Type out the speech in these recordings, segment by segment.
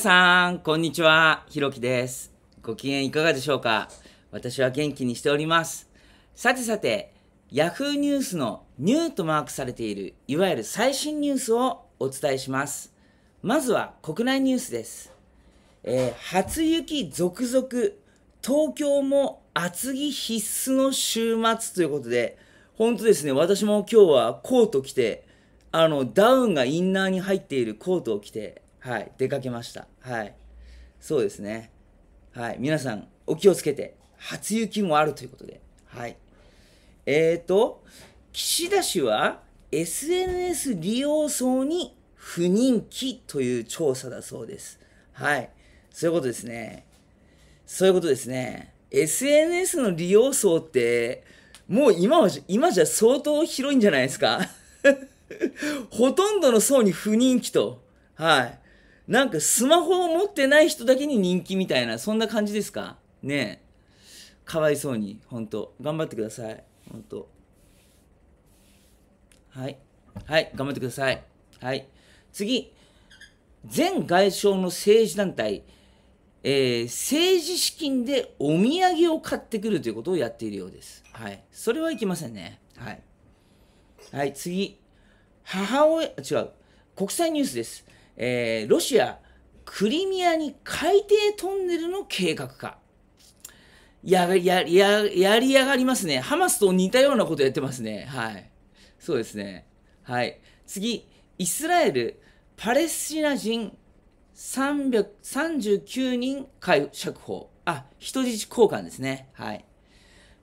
さん、こんにちは。ひろきです。ご機嫌いかがでしょうか私は元気にしております。さてさて、Yahoo ニュースのニューとマークされている、いわゆる最新ニュースをお伝えします。まずは国内ニュースです。えー、初雪続々、東京も厚着必須の週末ということで、本当ですね、私も今日はコート着て、あの、ダウンがインナーに入っているコートを着て、はい、出かけました。はい。そうですね。はい、皆さん、お気をつけて、初雪もあるということで。はい。えっ、ー、と、岸田氏は SNS 利用層に不人気という調査だそうです。はい。そういうことですね。そういうことですね。SNS の利用層って、もう今は、今じゃ相当広いんじゃないですか ほとんどの層に不人気と。はい。なんかスマホを持ってない人だけに人気みたいな、そんな感じですかねえ。かわいそうに、ほんと。頑張ってください。ほんと。はい。はい、頑張ってください。はい。次。前外相の政治団体、えー、政治資金でお土産を買ってくるということをやっているようです。はい。それはいけませんね。はい。はい、次。母親、違う。国際ニュースです。えー、ロシア、クリミアに海底トンネルの計画か。や、や、や、やりやがりますね。ハマスと似たようなことやってますね。はい。そうですね。はい。次、イスラエル、パレスチナ人339人解釈放。あ、人質交換ですね。はい。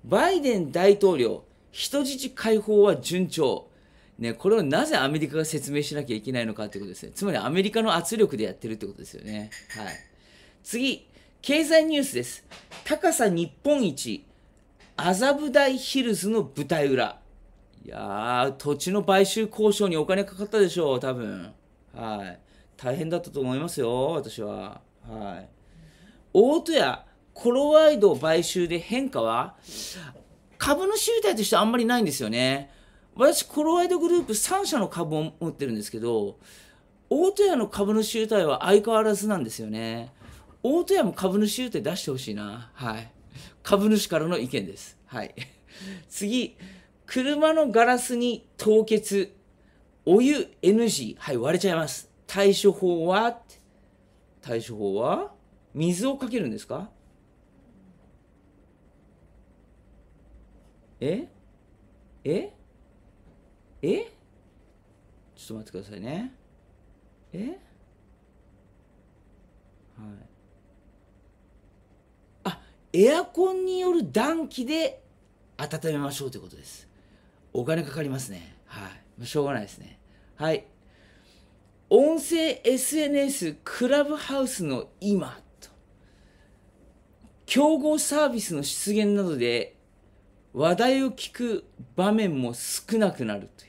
バイデン大統領、人質解放は順調。ね、これをなぜアメリカが説明しなきゃいけないのかということですね。つまりアメリカの圧力でやってるってことですよね。はい。次、経済ニュースです。高さ日本一、麻布台ヒルズの舞台裏。いやー、土地の買収交渉にお金かかったでしょう、多分。はい。大変だったと思いますよ、私は。はい。大戸屋、コロワイド買収で変化は株の集体としてあんまりないんですよね。私、コロワイドグループ3社の株を持ってるんですけど、大戸屋の株主優待は相変わらずなんですよね。大戸屋も株主優待出してほしいな。はい。株主からの意見です。はい。次、車のガラスに凍結。お湯 NG。はい、割れちゃいます。対処法は対処法は水をかけるんですかえええちょっと待ってくださいね。えはい。あ、エアコンによる暖気で温めましょうということです。お金かかりますね。はい。しょうがないですね。はい。音声 SNS クラブハウスの今と、競合サービスの出現などで話題を聞く場面も少なくなると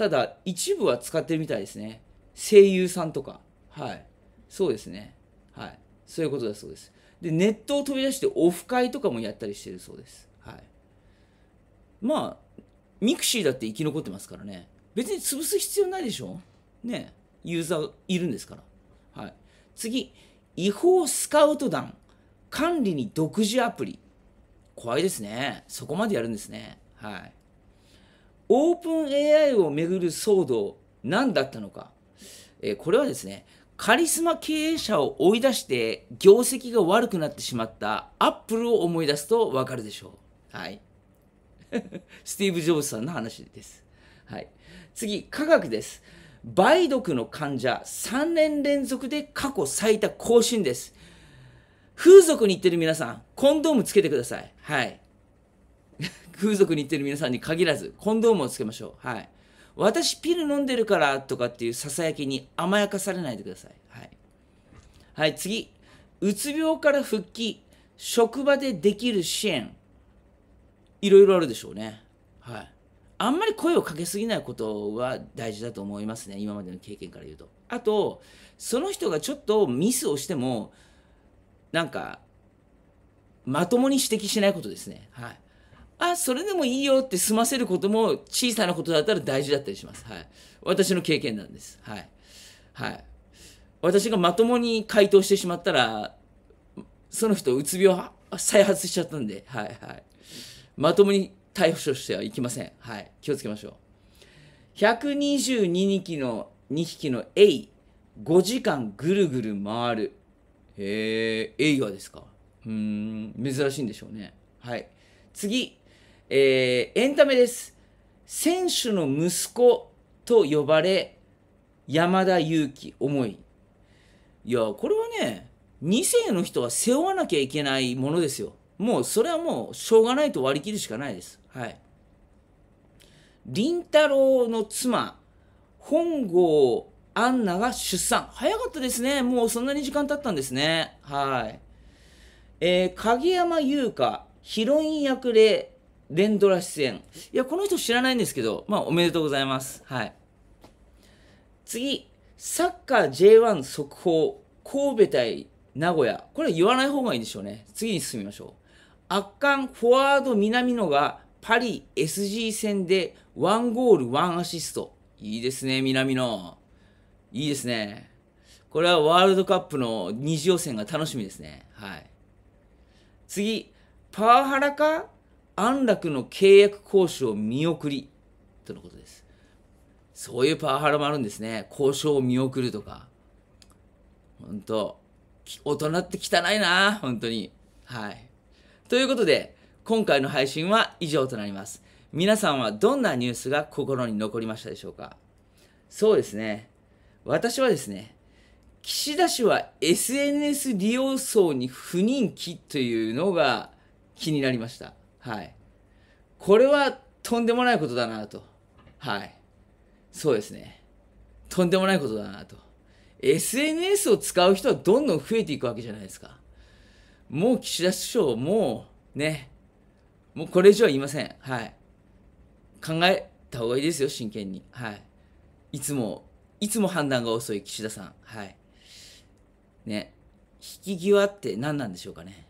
ただ一部は使ってるみたいですね声優さんとかはいそうですねはいそういうことだそうですでネットを飛び出してオフ会とかもやったりしてるそうですはいまあミクシーだって生き残ってますからね別に潰す必要ないでしょねユーザーいるんですからはい次違法スカウト団管理に独自アプリ怖いですねそこまでやるんですねはいオープン AI をめぐる騒動、何だったのか。えー、これはですね、カリスマ経営者を追い出して業績が悪くなってしまったアップルを思い出すとわかるでしょう。はい。スティーブ・ジョブズさんの話です。はい。次、科学です。梅毒の患者3年連続で過去最多更新です。風俗に行ってる皆さん、コンドームつけてください。はい。風俗に行ってる皆さんに限らず、コンドームをつけましょう。はい。私、ピル飲んでるからとかっていうささやきに甘やかされないでください。はい。はい、次。うつ病から復帰、職場でできる支援。いろいろあるでしょうね。はい。あんまり声をかけすぎないことは大事だと思いますね。今までの経験から言うと。あと、その人がちょっとミスをしても、なんか、まともに指摘しないことですね。はい。あそれでもいいよって済ませることも小さなことだったら大事だったりします。はい、私の経験なんです。はい、はい、私がまともに回答してしまったらその人うつ病再発しちゃったんで、はいはい、まともに逮捕処してはいきません。はい、気をつけましょう。122匹の2匹のエイ5時間ぐるぐる回る。へえエイがですか。うん珍しいんでしょうね。はい次えー、エンタメです。選手の息子と呼ばれ、山田裕貴、思い。いや、これはね、2世の人は背負わなきゃいけないものですよ。もう、それはもう、しょうがないと割り切るしかないです。はい。林太郎の妻、本郷アンナが出産。早かったですね。もうそんなに時間経ったんですね。はい。えー、影山優香、ヒロイン役で連ドラ出演。いや、この人知らないんですけど、まあ、おめでとうございます。はい。次、サッカー J1 速報、神戸対名古屋。これ言わない方がいいんでしょうね。次に進みましょう。圧巻フォワード南野がパリ SG 戦で1ゴール1アシスト。いいですね、南野。いいですね。これはワールドカップの二次予選が楽しみですね。はい。次、パワハラか安楽の契約交渉見送りとのことです。そういうパワハラもあるんですね。交渉を見送るとか。本当大人って汚いな本当に。はい。ということで、今回の配信は以上となります。皆さんはどんなニュースが心に残りましたでしょうかそうですね。私はですね、岸田氏は SNS 利用層に不人気というのが気になりました。はい。これはとんでもないことだなと。はい。そうですね。とんでもないことだなと。SNS を使う人はどんどん増えていくわけじゃないですか。もう岸田首相、もうね、もうこれ以上は言いません。はい。考えた方がいいですよ、真剣に。はい。いつも、いつも判断が遅い岸田さん。はい。ね。引き際って何なんでしょうかね。